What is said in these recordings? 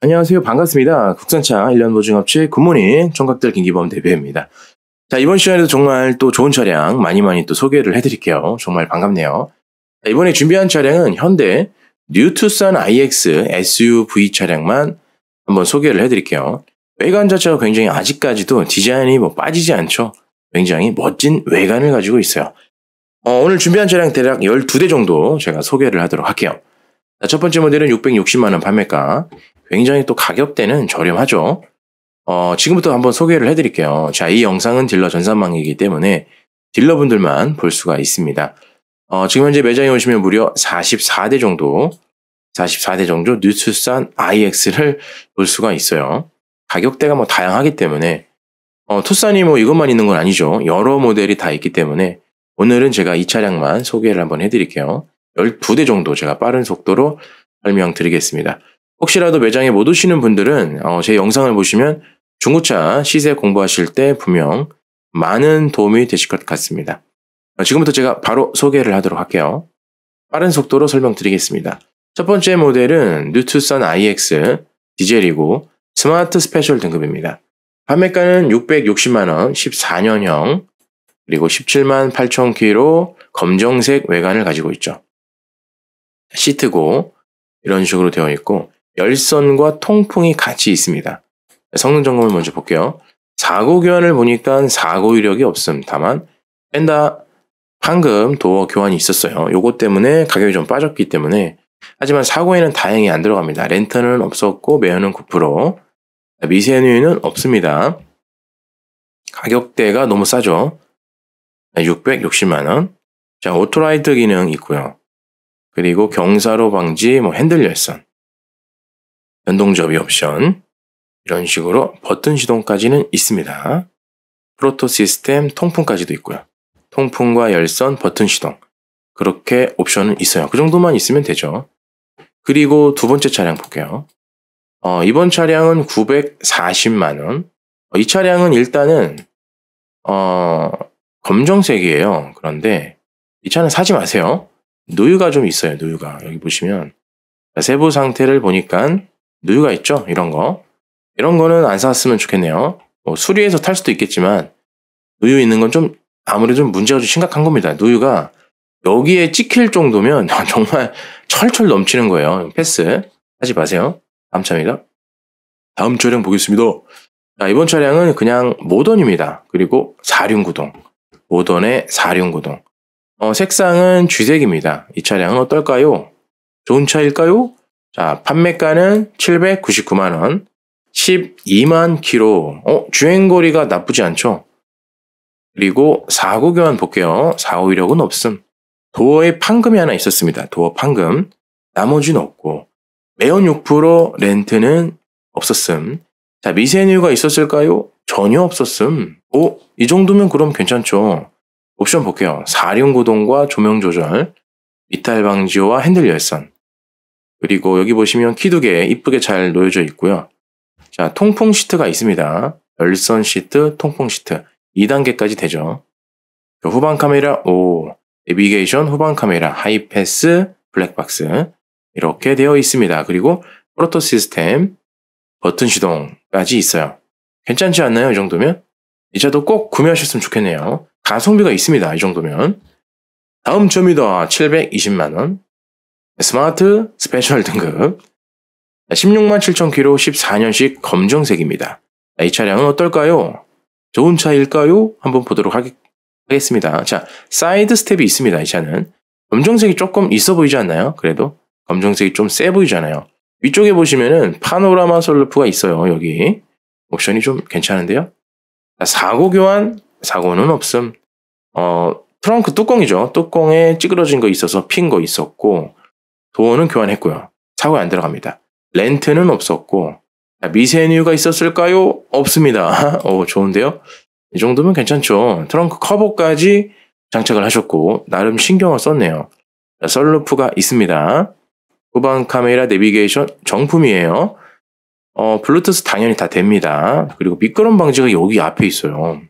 안녕하세요. 반갑습니다. 국산차 1년 보증업체 굿모닝 총각들 김기범 대표입니다. 자, 이번 시간에도 정말 또 좋은 차량 많이 많이 또 소개를 해드릴게요. 정말 반갑네요. 자, 이번에 준비한 차량은 현대 뉴투싼 IX SUV 차량만 한번 소개를 해드릴게요. 외관 자체가 굉장히 아직까지도 디자인이 뭐 빠지지 않죠. 굉장히 멋진 외관을 가지고 있어요. 어, 오늘 준비한 차량 대략 12대 정도 제가 소개를 하도록 할게요. 첫 번째 모델은 660만원 판매가, 굉장히 또 가격대는 저렴하죠. 어, 지금부터 한번 소개를 해드릴게요. 자, 이 영상은 딜러 전산망이기 때문에 딜러분들만 볼 수가 있습니다. 어, 지금 현재 매장에 오시면 무려 44대 정도, 44대 정도 뉴스산 IX를 볼 수가 있어요. 가격대가 뭐 다양하기 때문에 어, 투싼이 뭐 이것만 있는 건 아니죠. 여러 모델이 다 있기 때문에 오늘은 제가 이 차량만 소개를 한번 해드릴게요. 12대 정도 제가 빠른 속도로 설명드리겠습니다. 혹시라도 매장에 못 오시는 분들은 어, 제 영상을 보시면 중고차 시세 공부하실 때 분명 많은 도움이 되실 것 같습니다. 어, 지금부터 제가 바로 소개를 하도록 할게요. 빠른 속도로 설명드리겠습니다. 첫 번째 모델은 뉴투선 IX 디젤이고 스마트 스페셜 등급입니다. 판매가는 660만원 14년형 그리고 17만 8천 키로 검정색 외관을 가지고 있죠. 시트고 이런 식으로 되어 있고 열선과 통풍이 같이 있습니다. 성능 점검을 먼저 볼게요. 4고 교환을 보니까 4고 유력이 없음. 다만 펜다 황금 도어 교환이 있었어요. 요것 때문에 가격이 좀 빠졌기 때문에 하지만 4고에는 다행히 안 들어갑니다. 랜턴은 없었고 매연은 9% 미세누유는 없습니다. 가격대가 너무 싸죠. 660만원. 자, 오토라이트 기능 있고요. 그리고 경사로 방지, 뭐 핸들 열선. 연동접이 옵션 이런 식으로 버튼 시동까지는 있습니다. 프로토 시스템 통풍까지도 있고요. 통풍과 열선, 버튼 시동 그렇게 옵션은 있어요. 그 정도만 있으면 되죠. 그리고 두 번째 차량 볼게요. 어, 이번 차량은 940만원 어, 이 차량은 일단은 어, 검정색이에요. 그런데 이 차는 사지 마세요. 노유가좀 있어요. 노유가 여기 보시면 세부 상태를 보니까 누유가 있죠? 이런 거. 이런 거는 안사왔으면 좋겠네요. 뭐 수리해서 탈 수도 있겠지만 누유 있는 건 좀 아무래도 좀 문제가 좀 심각한 겁니다. 누유가 여기에 찍힐 정도면 정말 철철 넘치는 거예요. 패스 하지 마세요. 다음 차입니다. 다음 차량 보겠습니다. 자, 이번 차량은 그냥 모던입니다. 그리고 4륜구동. 모던의 4륜구동. 어, 색상은 쥐색입니다. 이 차량은 어떨까요? 좋은 차일까요? 자, 판매가는 799만원, 12만 키로. 어, 주행거리가 나쁘지 않죠? 그리고 사고 교환 볼게요. 사고 이력은 없음. 도어에 판금이 하나 있었습니다. 도어 판금. 나머지는 없고. 매연 6% 렌트는 없었음. 자, 미세뉴가 있었을까요? 전혀 없었음. 오, 이 정도면 그럼 괜찮죠. 옵션 볼게요. 4륜 구동과 조명 조절, 미탈 방지와 핸들 열선. 그리고 여기 보시면 키 두 개 이쁘게 잘 놓여져 있고요. 자, 통풍 시트가 있습니다. 열선 시트, 통풍 시트 2단계까지 되죠. 후방 카메라 5, 내비게이션 후방 카메라, 하이패스, 블랙박스 이렇게 되어 있습니다. 그리고 프로토 시스템, 버튼 시동까지 있어요. 괜찮지 않나요? 이 정도면? 이 차도 꼭 구매하셨으면 좋겠네요. 가성비가 있습니다. 이 정도면. 다음 점이다. 720만원. 스마트 스페셜 등급 16만 7천 킬로 14년식 검정색입니다. 이 차량은 어떨까요? 좋은 차일까요? 한번 보도록 하겠, 습니다 자, 사이드 스텝이 있습니다. 이 차는 검정색이 조금 있어 보이지 않나요? 그래도 검정색이 좀 세 보이잖아요. 위쪽에 보시면은 파노라마 솔루프가 있어요. 여기 옵션이 좀 괜찮은데요. 사고 교환 사고는 없음. 어 트렁크 뚜껑이죠. 뚜껑에 찌그러진 거 있어서 핀 거 있었고 돈은 교환했고요. 차고에 안 들어갑니다. 렌트는 없었고 미세누유가 있었을까요? 없습니다. 오 어, 좋은데요? 이 정도면 괜찮죠. 트렁크 커버까지 장착을 하셨고 나름 신경을 썼네요. 자, 썰루프가 있습니다. 후방 카메라 내비게이션 정품이에요. 어, 블루투스 당연히 다 됩니다. 그리고 미끄럼 방지가 여기 앞에 있어요.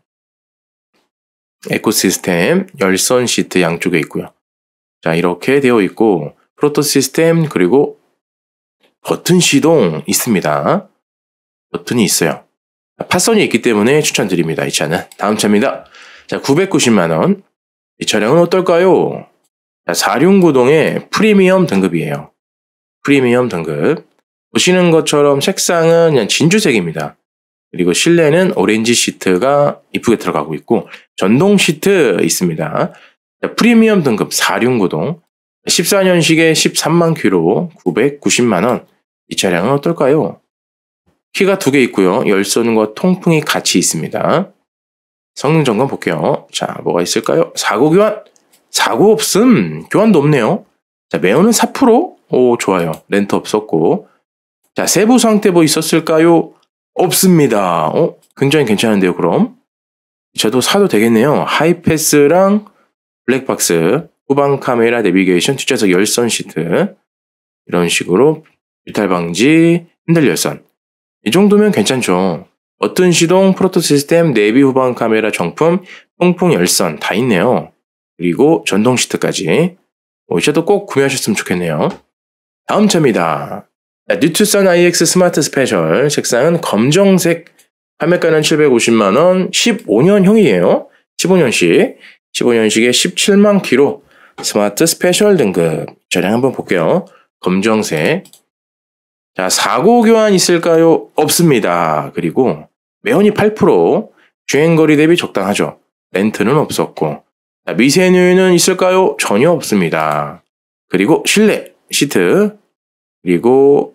에코 시스템, 열선 시트 양쪽에 있고요. 자, 이렇게 되어 있고 프로토 시스템 그리고 버튼 시동 있습니다. 버튼이 있어요. 파선이 있기 때문에 추천드립니다. 이 차는 다음 차입니다. 자, 990만원. 이 차량은 어떨까요? 자, 469동의 프리미엄 등급이에요. 프리미엄 등급. 보시는 것처럼 색상은 그냥 진주색입니다. 그리고 실내는 오렌지 시트가 이쁘게 들어가고 있고 전동 시트 있습니다. 자, 프리미엄 등급 469동 14년식에 13만 키로 990만 원. 이 차량은 어떨까요? 키가 두 개 있고요. 열선과 통풍이 같이 있습니다. 성능 점검 볼게요. 자, 뭐가 있을까요? 사고 교환. 사고 없음. 교환도 없네요. 자, 매운은 4%. 오, 좋아요. 렌트 없었고. 자, 세부 상태 뭐 있었을까요? 없습니다. 어? 굉장히 괜찮은데요, 그럼? 저도 사도 되겠네요. 하이패스랑 블랙박스. 후방 카메라 내비게이션 뒷좌석 열선 시트 이런 식으로 유탈 방지, 핸들 열선 이 정도면 괜찮죠. 어떤 시동, 프로토 시스템, 내비 후방 카메라 정품, 통풍 열선 다 있네요. 그리고 전동 시트까지 오셔도 꼭 구매하셨으면 좋겠네요. 다음 차입니다. 뉴투싼 IX 스마트 스페셜 색상은 검정색 판매가는 750만원 15년형이에요. 15년식 15년식에 17만 키로 스마트 스페셜 등급. 저량 한번 볼게요. 검정색. 자, 사고 교환 있을까요? 없습니다. 그리고 매연이 8%, 주행거리 대비 적당하죠. 렌트는 없었고. 자, 미세누유는 있을까요? 전혀 없습니다. 그리고 실내 시트, 그리고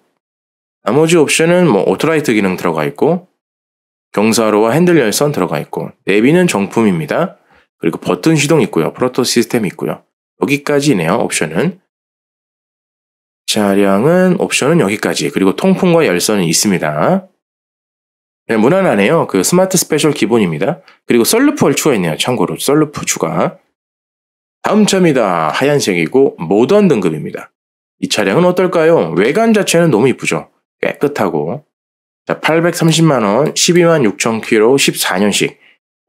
나머지 옵션은 뭐 오토라이트 기능 들어가 있고, 경사로와 핸들 열선 들어가 있고, 내비는 정품입니다. 그리고 버튼 시동 있고요. 프로토 시스템 있고요. 여기까지네요. 옵션은. 자량은 옵션은 여기까지. 그리고 통풍과 열선은 있습니다. 네, 무난하네요. 그 스마트 스페셜 기본입니다. 그리고 썰루프얼추가있네요 참고로 썰루프 추가. 다음 차입니다. 하얀색이고 모던 등급입니다. 이 차량은 어떨까요? 외관 자체는 너무 이쁘죠. 깨끗하고 자, 830만원, 12만 6천 킬로, 14년식.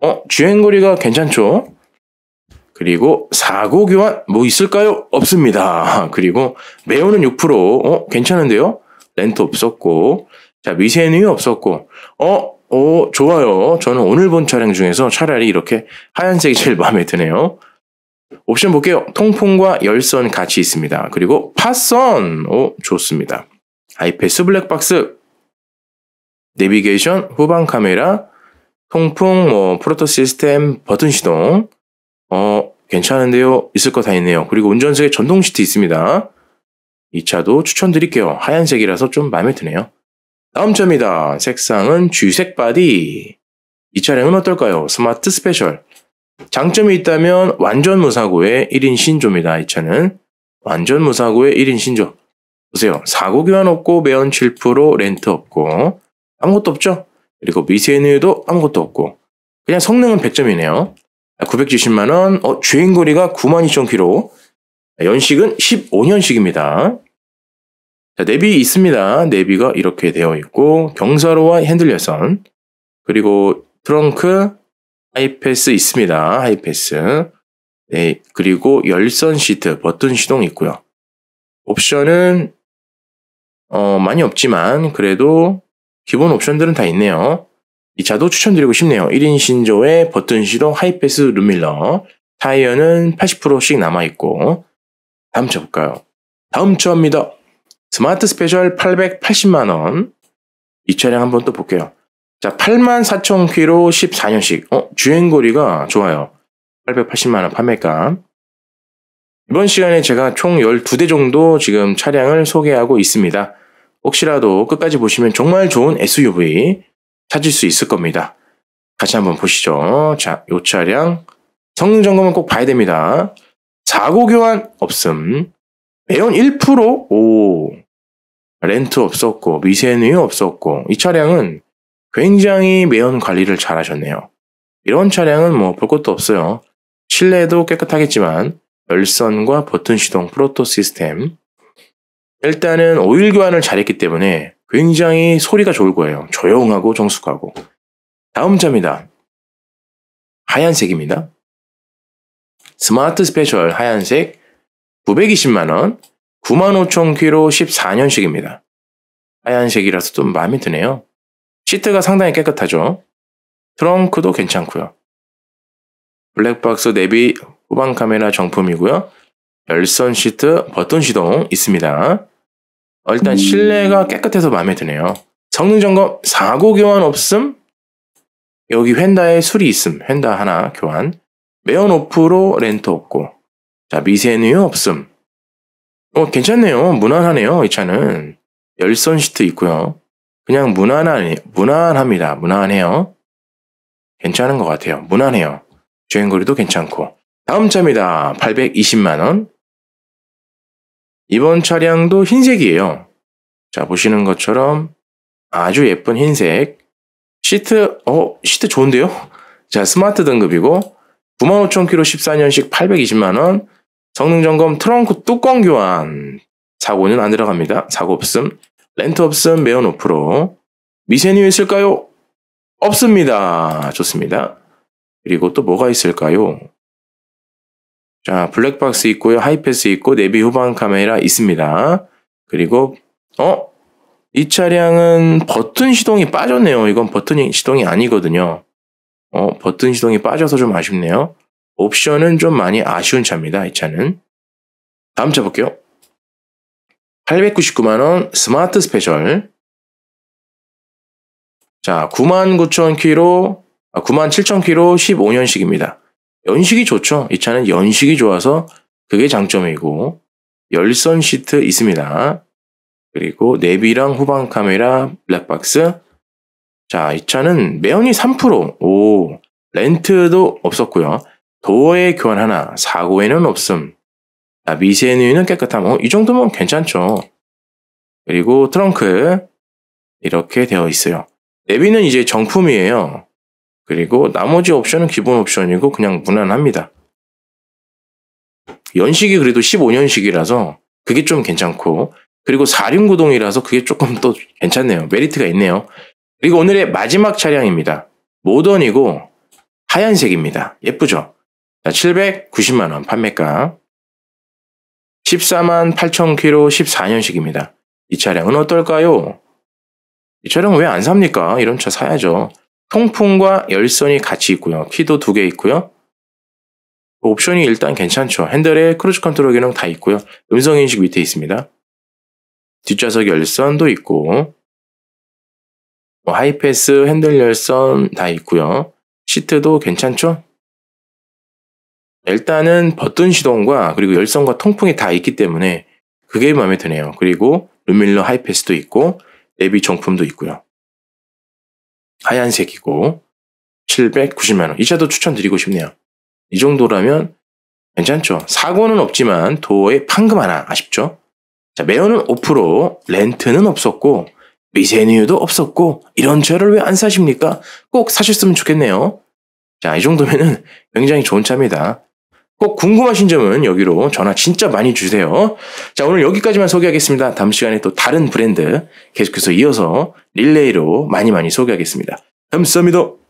어, 주행거리가 괜찮죠? 그리고 사고 교환 뭐 있을까요? 없습니다. 그리고 매우는 6% 어? 괜찮은데요? 렌트 없었고 자 미세누유 없었고 어? 어, 좋아요. 저는 오늘 본 차량 중에서 차라리 이렇게 하얀색이 제일 마음에 드네요. 옵션 볼게요. 통풍과 열선 같이 있습니다. 그리고 파선 오 어, 좋습니다. 아이패스 블랙박스 내비게이션 후방 카메라 통풍 뭐 프로토 시스템 버튼 시동 어, 괜찮은데요. 있을 거 다 있네요. 그리고 운전석에 전동 시트 있습니다. 이 차도 추천드릴게요. 하얀색이라서 좀 마음에 드네요. 다음 차입니다. 색상은 주색 바디. 이 차량은 어떨까요? 스마트 스페셜. 장점이 있다면 완전 무사고의 1인 신조입니다. 이 차는 완전 무사고의 1인 신조. 보세요. 사고 교환 없고 매연 7% 렌트 없고 아무것도 없죠? 그리고 미세누유도 아무것도 없고 그냥 성능은 100점이네요. 970만 원, 어, 주행거리가 92,000km, 연식은 15년식입니다. 자, 내비 있습니다. 내비가 이렇게 되어 있고 경사로와 핸들열선 그리고 트렁크 하이패스 있습니다. 하이패스 네, 그리고 열선 시트 버튼 시동 있고요. 옵션은 어, 많이 없지만 그래도 기본 옵션들은 다 있네요. 이 차도 추천드리고 싶네요. 1인 신조의 버튼 시로 하이패스 룸밀러 타이어는 80%씩 남아있고 다음 차 볼까요? 다음 차입니다. 스마트 스페셜 880만원 이 차량 한번 또 볼게요. 자, 84,000km 14년식. 어, 주행거리가 좋아요. 880만원 판매가. 이번 시간에 제가 총 12대 정도 지금 차량을 소개하고 있습니다. 혹시라도 끝까지 보시면 정말 좋은 SUV 찾을 수 있을 겁니다. 같이 한번 보시죠. 자, 요 차량 성능 점검은 꼭 봐야 됩니다. 사고 교환 없음. 매연 1% 오. 렌트 없었고 미세누유 없었고 이 차량은 굉장히 매연 관리를 잘 하셨네요. 이런 차량은 뭐 볼 것도 없어요. 실내도 깨끗하겠지만 열선과 버튼 시동 프로토 시스템 일단은 오일 교환을 잘했기 때문에 굉장히 소리가 좋을 거예요. 조용하고 정숙하고. 다음 점이다. 하얀색입니다. 스마트 스페셜 하얀색 920만원, 95,000km 14년식입니다. 하얀색이라서 좀 마음에 드네요. 시트가 상당히 깨끗하죠. 트렁크도 괜찮고요. 블랙박스 내비 후방 카메라 정품이고요. 열선 시트 버튼 시동 있습니다. 어, 일단 실내가 깨끗해서 마음에 드네요. 성능 점검 사고 교환 없음. 여기 휀다에 술이 있음. 휀다 하나 교환. 매연 오프로 렌트 없고. 자, 미세누유 없음. 어, 괜찮네요. 무난하네요. 이 차는. 열선 시트 있고요. 그냥 무난한, 하 무난합니다. 무난해요. 괜찮은 것 같아요. 무난해요. 주행거리도 괜찮고. 다음 차입니다. 820만원. 이번 차량도 흰색이에요. 자, 보시는 것처럼 아주 예쁜 흰색. 시트, 어, 시트 좋은데요? 자, 스마트 등급이고, 95,000km 14년식 820만원, 성능 점검 트렁크 뚜껑 교환. 사고는 안 들어갑니다. 사고 없음. 렌트 없음, 매연 5%. 미세누 있을까요? 없습니다. 좋습니다. 그리고 또 뭐가 있을까요? 자, 블랙박스 있고요. 하이패스 있고 내비 후방 카메라 있습니다. 그리고 어? 이 차량은 버튼 시동이 빠졌네요. 이건 버튼 시동이 아니거든요. 어, 버튼 시동이 빠져서 좀 아쉽네요. 옵션은 좀 많이 아쉬운 차입니다. 이 차는. 다음 차 볼게요. 899만원 스마트 스페셜. 자, 99,000km, 97,000km 15년식입니다. 연식이 좋죠. 이 차는 연식이 좋아서 그게 장점이고 열선 시트 있습니다. 그리고 내비랑 후방 카메라 블랙박스 자, 이 차는 매연이 3% 오, 렌트도 없었고요. 도어에 교환 하나, 사고에는 없음. 자, 아, 미세누이는 깨끗함. 어, 이 정도면 괜찮죠. 그리고 트렁크 이렇게 되어 있어요. 내비는 이제 정품이에요. 그리고 나머지 옵션은 기본 옵션이고 그냥 무난합니다. 연식이 그래도 15년식이라서 그게 좀 괜찮고 그리고 4륜구동이라서 그게 조금 또 괜찮네요. 메리트가 있네요. 그리고 오늘의 마지막 차량입니다. 모던이고 하얀색입니다. 예쁘죠? 790만원 판매가 14만 8 0 k m 14년식입니다. 이 차량은 어떨까요? 이 차량 왜 안 삽니까? 이런 차 사야죠. 통풍과 열선이 같이 있고요. 키도 두 개 있고요. 옵션이 일단 괜찮죠. 핸들에 크루즈 컨트롤 기능 다 있고요. 음성 인식 밑에 있습니다. 뒷좌석 열선도 있고 뭐 하이패스 핸들 열선 다 있고요. 시트도 괜찮죠? 일단은 버튼 시동과 그리고 열선과 통풍이 다 있기 때문에 그게 마음에 드네요. 그리고 루밀러 하이패스도 있고 내비 정품도 있고요. 하얀색이고 790만 원. 이 차도 추천드리고 싶네요. 이 정도라면 괜찮죠. 사고는 없지만 도어에 판금 하나 아쉽죠. 자, 매연은 5%, 렌트는 없었고 미세뉴유도 없었고 이런 차를 왜 안 사십니까? 꼭 사셨으면 좋겠네요. 자, 이 정도면은 굉장히 좋은 차입니다. 꼭 궁금하신 점은 여기로 전화 진짜 많이 주세요. 자, 오늘 여기까지만 소개하겠습니다. 다음 시간에 또 다른 브랜드 계속해서 이어서 릴레이로 많이 많이 소개하겠습니다. 감사합니다.